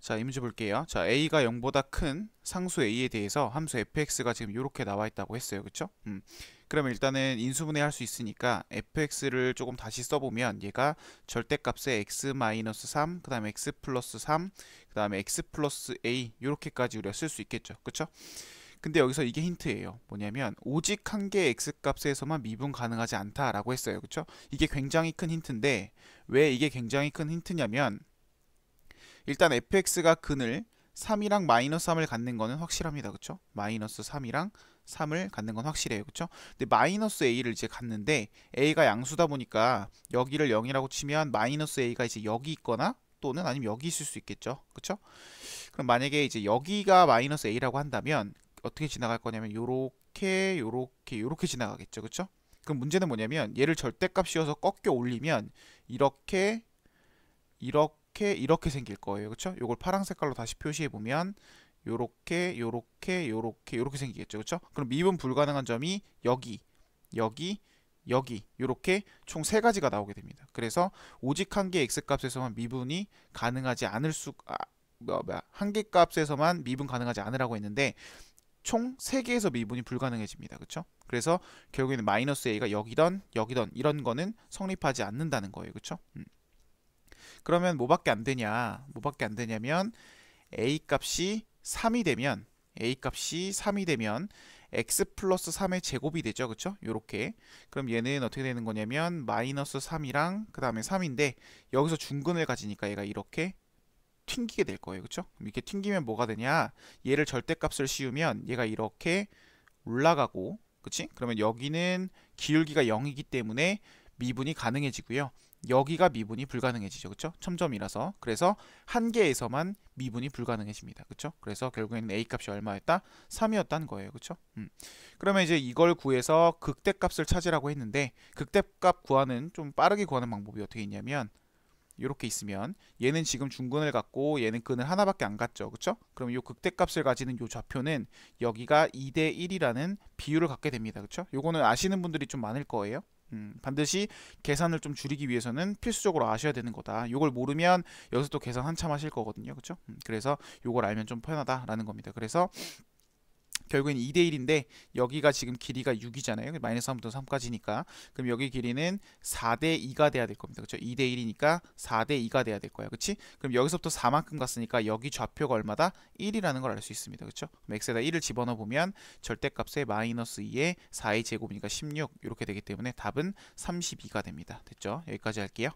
자, 이문제 볼게요. 자, a가 0보다 큰 상수 a에 대해서 함수 fx가 지금 이렇게 나와 있다고 했어요. 그쵸? 음. 그러면 일단은 인수분해 할 수 있으니까 fx를 조금 다시 써보면 얘가 절대값에 x 3, 그 다음에 x 플러스 3, 그 다음에 x 플러스 a 이렇게까지 우리가 쓸 수 있겠죠. 그쵸? 근데 여기서 이게 힌트예요. 뭐냐면 오직 한 개의 x값에서만 미분 가능하지 않다라고 했어요. 그쵸 이게 굉장히 큰 힌트인데 왜 이게 굉장히 큰 힌트냐면 일단 fx가 근을 3이랑 마이너스 3을 갖는 거는 확실합니다. 그쵸? 마이너스 3이랑 3을 갖는 건 확실해요. 그쵸? 근데 마이너스 a를 이제 갖는데 a가 양수다 보니까 여기를 0이라고 치면 마이너스 a가 이제 여기 있거나 또는 아니면 여기 있을 수 있겠죠. 그쵸? 그럼 만약에 이제 여기가 마이너스 a라고 한다면 어떻게 지나갈 거냐면 요렇게 요렇게 요렇게 지나가겠죠. 그쵸? 그럼 문제는 뭐냐면 얘를 절대값씌워서 꺾여 올리면 이렇게 이렇게 이렇게 이렇게 생길 거예요. 그렇 요걸 파랑 색깔로 다시 표시해 보면 요렇게 요렇게 요렇게 요렇게 생기겠죠. 그렇 그럼 미분 불가능한 점이 여기 여기 여기 요렇게 총 세 가지가 나오게 됩니다. 그래서 오직 한개 x값에서만 미분이 가능하지 않을 수 아, 뭐야, 뭐, 한개 값에서만 미분 가능하지 않으라고 했는데 총 3개에서 미분이 불가능해집니다. 그렇 그래서 결국에는 마이너스 A가 여기던 여기던 이런 거는 성립하지 않는다는 거예요. 그렇 음. 그러면 뭐밖에 안 되냐? 뭐밖에 안 되냐면 a 값이 3이 되면 a 값이 3이 되면 x 플러스 3의 제곱이 되죠. 그렇죠? 요렇게. 그럼 얘는 어떻게 되는 거냐면 마이너스 3이랑 그 다음에 3인데 여기서 중근을 가지니까 얘가 이렇게 튕기게 될 거예요. 그렇죠? 이렇게 튕기면 뭐가 되냐? 얘를 절대값을 씌우면 얘가 이렇게 올라가고 그치? 그러면 여기는 기울기가 0이기 때문에 미분이 가능해지고요. 여기가 미분이 불가능해지죠. 그렇죠? 첨점이라서. 그래서 한 개에서만 미분이 불가능해집니다. 그렇죠? 그래서 결국에는 a값이 얼마였다? 3이었다는 거예요. 그렇죠? 음. 그러면 이제 이걸 구해서 극대값을 찾으라고 했는데 극대값 구하는 좀 빠르게 구하는 방법이 어떻게 있냐면 이렇게 있으면 얘는 지금 중근을 갖고 얘는 근을 하나밖에 안갔죠 그렇죠? 그럼 이 극대값을 가지는 이 좌표는 여기가 2대 1이라는 비율을 갖게 됩니다. 그렇죠? 요거는 아시는 분들이 좀 많을 거예요. 음, 반드시 계산을 좀 줄이기 위해서는 필수적으로 아셔야 되는 거다. 요걸 모르면 여기서 또 계산 한참 하실 거거든요. 그렇죠? 음, 그래서 요걸 알면 좀 편하다라는 겁니다. 그래서 결국엔 2대1인데 여기가 지금 길이가 6이잖아요. 마이너스 3부터 3까지니까. 그럼 여기 길이는 4대2가 돼야 될 겁니다. 그렇죠? 2대1이니까 4대2가 돼야 될 거예요. 그렇지? 그럼 여기서부터 4만큼 갔으니까 여기 좌표가 얼마다? 1이라는 걸 알 수 있습니다. 그렇죠? 그럼 x에다 1을 집어넣어보면 절대값에 마이너스 2에 4의 제곱이니까 16 이렇게 되기 때문에 답은 32가 됩니다. 됐죠? 여기까지 할게요.